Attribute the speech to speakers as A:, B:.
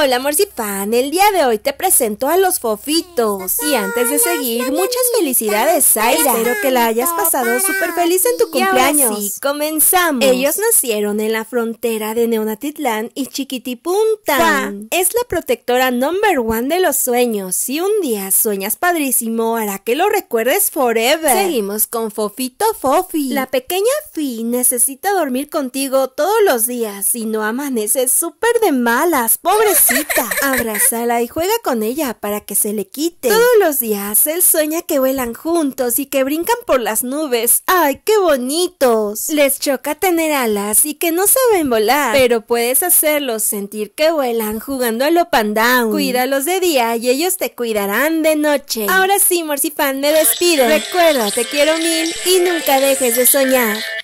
A: Hola morcifan, el día de hoy te presento a los fofitos. Y antes de seguir, muchas felicidades Zaira. Espero que la hayas pasado súper feliz en tu cumpleaños. Y comenzamos. Ellos nacieron en la frontera de Neonatitlán y Chiquitipunta. Es la protectora number one de los sueños. Si un día sueñas padrísimo, hará que lo recuerdes forever. Seguimos con Fofito Fofi. La pequeña Fi necesita dormir contigo todos los días. y no amaneces súper de malas, pobres Abrázala y juega con ella para que se le quite. Todos los días él sueña que vuelan juntos y que brincan por las nubes. ¡Ay, qué bonitos! Les choca tener alas y que no saben volar, pero puedes hacerlos sentir que vuelan jugando a lo pandown. Cuídalos de día y ellos te cuidarán de noche. Ahora sí, Morcifan, me despido. Recuerda, te quiero mil y nunca dejes de soñar.